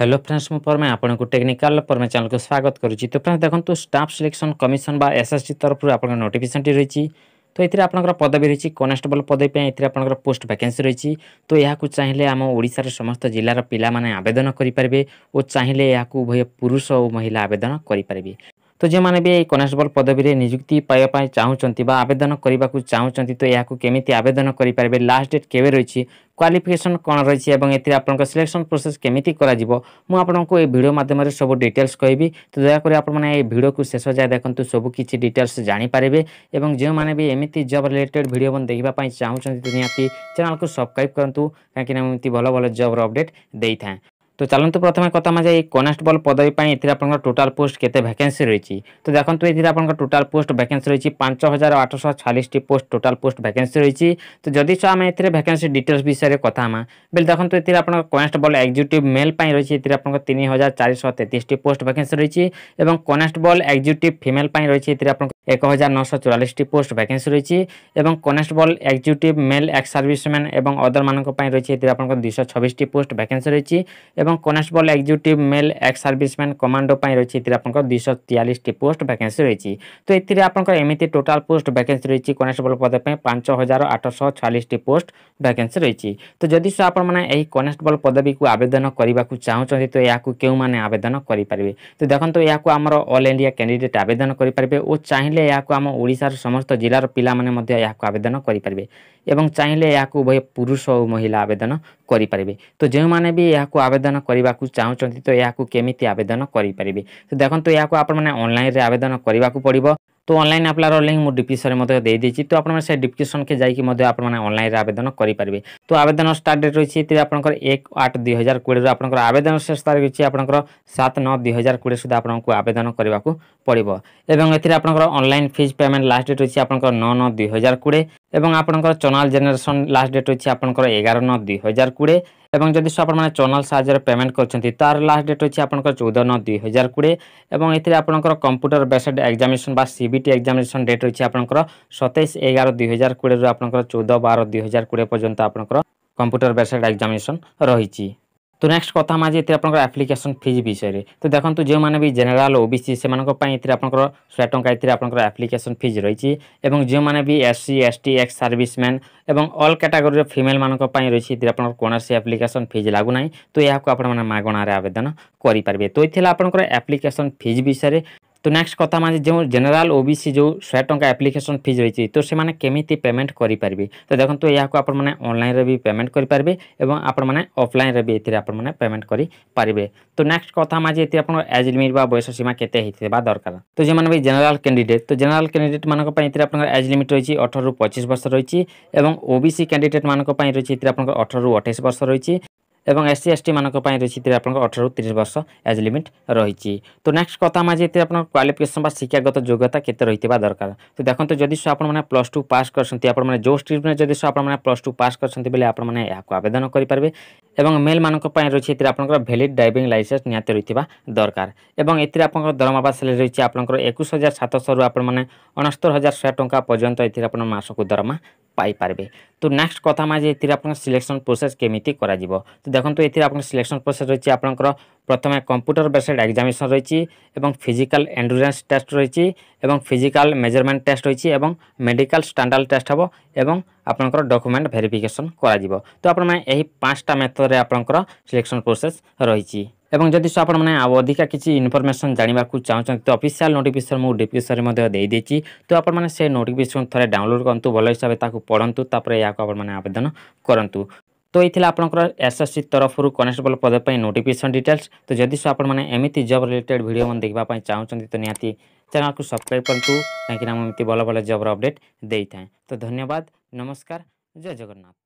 hello friends মু পরমে আপনার technical পরমে চ্যানেলকে স্বাগত করছি তো ফ্রেন্ডস দেখুন স্টাফ সিলেকশন কমিশন বা এসএসসি তরফর আপনার নোটিফিকেশনটি রয়েছে তো এতে আপনার পদবী রয়েছে কনেস্টেবল পদবী এতে আপনার পোস্ট ভ্যাকেন্সি রয়েছে তো এখন চাইলে আম ওড়শার সমস্ত জেলার পিলা মানে আবেদন করে পারবে ও চাইলে এখন উভয় পুরুষ ও মহিলা আবেদন করে পারবে তো যে বি এই কনেস্টেবল পদবীরে নিযুক্তি পাওয়া চাহুমান বা আবেদন করা চাহুমান তো এখন কেমিটি আবেদন করে পারবে লাস্ট ডেট কেবে রয়েছে କ୍ୱାଲିଫିକେସନ କ'ଣ ରହିଛି ଏବଂ ଏଥିରେ ଆପଣଙ୍କ ସିଲେକ୍ସନ ପ୍ରୋସେସ୍ କେମିତି କରାଯିବ ମୁଁ ଆପଣଙ୍କୁ ଏ ଭିଡ଼ିଓ ମାଧ୍ୟମରେ ସବୁ ଡିଟେଲ୍ସ କହିବି ତ ଦୟାକରି ଆପଣମାନେ ଏ ଭିଡ଼ିଓକୁ ଶେଷ ଯାଏ ଦେଖନ୍ତୁ ସବୁ କିଛି ଡିଟେଲ୍ସ ଜାଣିପାରିବେ ଏବଂ ଯେଉଁମାନେ ବି ଏମିତି ଜବ୍ ରିଲେଟେଡ୍ ଭିଡ଼ିଓ ଦେଖିବା ପାଇଁ ଚାହୁଁଛନ୍ତି ନିହାତି ଚ୍ୟାନେଲକୁ ସବସ୍କ୍ରାଇବ୍ କରନ୍ତୁ କାହିଁକିନା ମୁଁ ଏମିତି ଭଲ ଭଲ ଜବ୍ର ଅପଡ଼େଟ୍ ଦେଇଥାଏ তো ଚାଲନ୍ତୁ ପ୍ରଥମେ କଥା ମା ଯାଇ କନେଷ୍ଟବଲ ପଦବୀ ପାଇଁ ଏଥିରେ ଆପଣଙ୍କର ଟୋଟାଲ ପୋଷ୍ଟ କେତେ ଭ୍ୟାକେନ୍ସି ରହିଛି ତ ଦେଖନ୍ତୁ ଏଥିରେ ଆପଣଙ୍କ ଟୋଟାଲ ପୋଷ୍ଟ ଭ୍ୟାକେନ୍ସି ରହିଛି ପାଞ୍ଚ ହଜାର ଆଠଶହ ଚାଳିଶଟି ପୋଷ୍ଟ ଟୋଟାଲ ପୋଷ୍ଟ ଭ୍ୟାକେନ୍ସି ରହିଛି ତ ଯଦି ସହ ଆମେ ଏଥିରେ ଭ୍ୟାକେନ୍ସି ଡିଟେଲ୍ସ ବିଷୟରେ କଥା ହେମା ବେଲେ ଦେଖନ୍ତୁ ଏଥିରେ ଆପଣଙ୍କ କନେଷ୍ଟବଲ ଏକ୍ଜିକ୍ୟୁଟିଭ୍ ମେଲ୍ ପାଇଁ ରହିଛି ଏଥିରେ ଆପଣଙ୍କ ତିନି ହଜାର ଚାରିଶହ ତେତିଶଟି ପୋଷ୍ଟ ଭ୍ୟାକେନ୍ସି ରହିଛି ଏବଂ କନେଷ୍ଟବଲ ଏକ୍ଜିକ୍ୟୁଟିଭ୍ ଫିମେଲ୍ ପାଇଁ ରହିଛି ଏଥିରେ ଆପଣଙ୍କ ଏକ ହଜାର ନଅଶହ ଚଉରାଳିଶଟି ପୋଷ୍ଟ ଭ୍ୟାକେନ୍ସି ରହିଛି ଏବଂ constable executive male ex serviceman ଏବଂ ଅଦରମାନଙ୍କ ପାଇଁ ରହିଛି ଏଥିରେ ଆପଣଙ୍କ ଦୁଇଶହ ଛବିଶଟି ପୋଷ୍ଟ ଭ୍ୟାକେନ୍ସି ରହିଛି এবং constable executive male ex serviceman commando পাই রয়েছে এতে আপনার দুইশ তিয়াশটি পোস্ট ভ্যাকেন্সি রয়েছে তো এতে আপনার এমিতি টোটাল পোস্ট ভ্যাকেন্সি রয়েছে কনস্টেবল পদ পাঁচ হাজার আটশ ছয়াশটি পোস্ট ভ্যাকেন্সি রয়েছে তো যদি সে আপনার এই কনস্টেবল পদবীকে আবেদন করা চাহুমান তো এখন কেউ মানে আবেদন করে পারবে তো দেখুন এখন আমার অল ইন্ডিয়া ক্যান্ডিডেট আবেদন করে পারবে ও চাইলে এখন আমার ওড়শার সমস্ত জেলার পিলা মানে আবেদন করে পারবে ଏବଂ ଚାହିଁଲେ ଏହାକୁ ଉଭୟ ପୁରୁଷ ଓ ମହିଳା ଆବେଦନ କରିପାରିବେ ତ ଯେଉଁମାନେ ବି ଏହାକୁ ଆବେଦନ କରିବାକୁ ଚାହୁଁଛନ୍ତି ତ ଏହାକୁ କେମିତି ଆବେଦନ କରିପାରିବେ ତ ଦେଖନ୍ତୁ ଏହାକୁ ଆପଣମାନେ ଅନଲାଇନ୍ରେ ଆବେଦନ କରିବାକୁ ପଡ଼ିବ তো অনলাইন আপ্লাইর লিঙ্ক মু ডিপিসরে মধ্যে দিয়েছি তো আপনার সেই ডিপকিসনকে যাই আপনার অনলাইনে আবেদন করে তো আবেদন স্টার্ট ডেট রয়েছে এতে আপনার এক আট দুই হাজার কোড়ি আপনার আবেদন শেষ তারিখ রয়েছে আপনার সাত ন দুই হাজার কোড়ি সুদ্ধা আপনার আবেদন করা পড়ব এবং এতে আপনার online fees payment last date রয়েছে আপনার ন ন দুই হাজার কোড়ি এবং আপনার চনাল জেনেসন লাস্ট ডেট রয়েছে আপনার এগার ন দুই হাজার কোড়ি এবং যদি সব আপনার চ্যানেল সাহায্যে পেমেন্ট করছেন তার লাস্ট ডেট হচ্ছে আপনার চৌদ ন দুই হাজার কুড়ি এবং এতে আপনার কম্পুটর বেসড এক্সামিনেসন বা সিবিটি এক্সামিনেসন ডেট হচ্ছে আপনার সতেইশ এগারো দুই হাজার কুড়ি আপনার চৌদ বার দুই হাজার কুড়ি পর্যন্ত আপনার কম্পুটর বেসড এক্সামিনেসন রয়েছে ତ ନେକ୍ସଟ କଥା ଆମେ ଆଜି ଏଥିରେ ଆପଣଙ୍କର ଆପ୍ଲିକେସନ୍ ଫିଜ୍ ବିଷୟରେ ତ ଦେଖନ୍ତୁ ଯେଉଁମାନେ ବି ଜେନେରାଲ ଓ ବି ସି ସେମାନଙ୍କ ପାଇଁ ଏଥିରେ ଆପଣଙ୍କର ଶହେ ଟଙ୍କା ଏଥିରେ ଆପଣଙ୍କର ଆପ୍ଲିକେସନ୍ ଫିଜ୍ ରହିଛି ଏବଂ ଯେଉଁମାନେ ବି S C S T ex serviceman ଏବଂ ଅଲ୍ କାଟାଗୋରୀର ଫିମେଲ୍ମାନଙ୍କ ପାଇଁ ରହିଛି ଏଥିରେ ଆପଣଙ୍କର କୌଣସି ଆପ୍ଲିକେସନ୍ ଫିଜ୍ ଲାଗୁନାହିଁ ତ ଏହାକୁ ଆପଣମାନେ ମାଗଣାରେ ଆବେଦନ କରିପାରିବେ ତ ଏଥିରେ ଆପଣଙ୍କର ଆପ୍ଲିକେସନ୍ ଫିଜ୍ ବିଷୟରେ তো ନେକ୍ସଟ କଥା ମାନେ ଯେଉଁ ଜେନେରାଲ ଓବିସି ଯେଉଁ ଶହେ ଟଙ୍କା ଆପ୍ଲିକେସନ୍ ଫିଜ୍ ରହିଛି ତ ସେମାନେ କେମିତି ପେମେଣ୍ଟ କରିପାରିବେ ତ ଦେଖନ୍ତୁ ଏହାକୁ ଆପଣମାନେ ଅନଲାଇନ୍ରେ ବି ପେମେଣ୍ଟ କରିପାରିବେ ଏବଂ ଆପଣମାନେ ଅଫଲାଇନ୍ରେ ବି ଏଥିରେ ଆପଣମାନେ ପେମେଣ୍ଟ କରିପାରିବେ ତ ନେକ୍ସଟ କଥା ମାନେ ଏଥିରେ ଆପଣଙ୍କ ଏଜ୍ ଲିମିଟ୍ ବା ବୟସ ସୀମା କେତେ ହେଇଥିବା ଦରକାର ତ ଯେଉଁମାନେ ବି ଜେନେରାଲ କ୍ୟାଣ୍ଡିଡେଟ୍ ତ ଜେନେରାଲ କ୍ୟାଣ୍ଡିଡେଟ୍ମାନଙ୍କ ପାଇଁ ଏଥିରେ ଆପଣଙ୍କର ଏଜ୍ ଲିମିଟ୍ ରହିଛି ଅଠରରୁ ପଚିଶ ବର୍ଷ ରହିଛି ଏବଂ ଓବିସି କ୍ୟାଣ୍ଡିଡେଟ୍ମାନଙ୍କ ପାଇଁ ରହିଛି ଏଥିରେ ଆପଣଙ୍କର ଅଠରରୁ ଅଠେଇଶ ବର୍ଷ ରହିଛି এবং এসসি এসটি ମାନଙ୍କ ପାଇଁ ରହିଛି ଏଥିରେ ଆପଣଙ୍କ ଅଠରରୁ ତିରିଶ ବର୍ଷ ଏଜ୍ ଲିମିଟ୍ ରହିଛି ତ ନେକ୍ସଟ କଥା ଆମେ ଆଜି ଏଥିରେ ଆପଣଙ୍କ କ୍ୱାଲିଫିକେସନ୍ ବା ଶିକ୍ଷାଗତ ଯୋଗ୍ୟତା କେତେ ରହିଥିବା ଦରକାର ତ ଦେଖନ୍ତୁ ଯଦି ସୁ ଆପଣମାନେ ପ୍ଲସ୍ ଟୁ ପାସ୍ କରିଛନ୍ତି ଆପଣମାନେ ଯେଉଁ ଷ୍ଟ୍ରିମ୍ରେ ଯଦି ସୁ ଆପଣମାନେ ପ୍ଲସ୍ ଟୁ ପାସ୍ କରିଛନ୍ତି ବୋଲେ ଆପଣମାନେ ଏହାକୁ ଆବେଦନ କରିପାରିବେ এবং মেলমানক রয়েছে এতে আপনার ভ্যালিড ড্রাইভিং লাইসেন্স নিহতি রয়েছে দরকার এবং এতে আপনার দরমা বা স্যালারি রয়েছে আপনার একুশ হাজার সাতশহ আপনার অনস্তর হাজার শহে টাকা পর্যন্ত এতে আপনার মাসক দরমা পাইপারে তো নেক্সট কথা মাঝে এর আপনার সিলেকশন প্রোসেস কমিটি করা যাব তো দেখুন এর আপনার সিলেকশন প্রোসেস রয়েছে আপনার প্রথমে কম্পুটর বেসড এক্সামিনেশন রয়েছে এবং ফিজিক্যাল এন্ডুরেন্স টেস্ট রয়েছে এবং ফিজিক্যাল মেজরমেন্ট টেস্ট রয়েছে এবং মেডিকাল স্ট্যান্ডার্ড টেস্ট হব এবং আপনার ডকুমেন্ট ভেরিফিকেসন করা যাব তো আপনার এই পাঁচটা মেথডে আপনার সিলেকশন প্রোসেস রয়েছে এবং ଯଦି ଆପଣମାନେ ଆଉ ଅଧିକା କିଛି ଇନଫର୍ମେସନ୍ ଜାଣିବାକୁ ଚାହୁଁଛନ୍ତି ତ ଅଫିସିଆଲ୍ ନୋଟିଫିକେସନ୍ ମୁଁ ଡିସ୍କ୍ରିପ୍ସନ୍ରେ ମଧ୍ୟ ଦେଇଦେଇଛି ତ ଆପଣମାନେ ସେ ନୋଟିଫିକେସନ୍ ଥରେ ଡାଉନଲୋଡ଼୍ କରନ୍ତୁ ଭଲ ହିସାବରେ ତାକୁ ପଢ଼ନ୍ତୁ ତାପରେ ଏହାକୁ ଆପଣମାନେ ଆବେଦନ କରନ୍ତୁ তো এই আপনার এসএসসি তরফর কনস্টেবল পদ পাই নোটিফিকেসন ডিটেলস তো যদি আপনার এমনি জব রিলেটেড ভিডিও দেখা চাহুমান তো নিহতি চ্যানেলকে সবসক্রাইব করতু কিনা এমনি ভালো ভালো জবর অপডেট দিয়ে থাকে তো ধন্যবাদ নমস্কার জয় জগন্নাথ